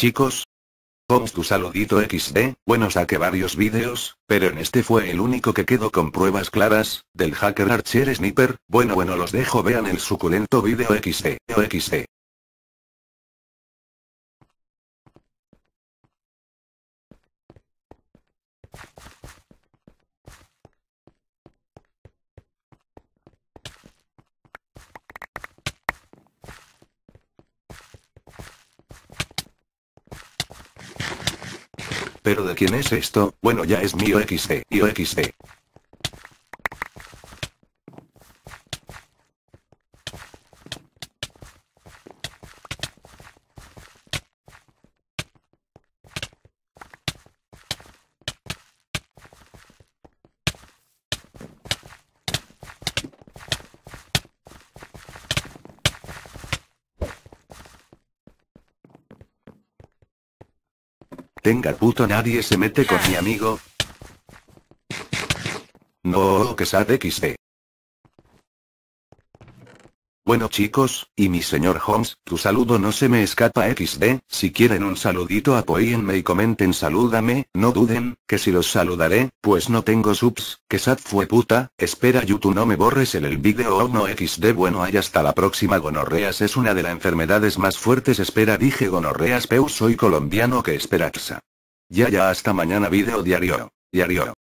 Chicos. tu saludito XD, bueno saqué varios vídeos, pero en este fue el único que quedó con pruebas claras, del hacker Archer Sniper, bueno bueno los dejo vean el suculento vídeo XD, XD. ¿Pero de quién es esto? Bueno ya es mío XD y XD. Tenga puto nadie se mete con mi amigo. No, que sabe XD. Bueno chicos, y mi señor Holmes, tu saludo no se me escapa XD, si quieren un saludito apoyenme y comenten salúdame, no duden, que si los saludaré, pues no tengo subs, que sad fue puta, espera YouTube no me borres el el video o no XD bueno hay hasta la próxima gonorreas es una de las enfermedades más fuertes espera dije gonorreas peu soy colombiano que esperaxa. Ya ya hasta mañana video diario. Diario.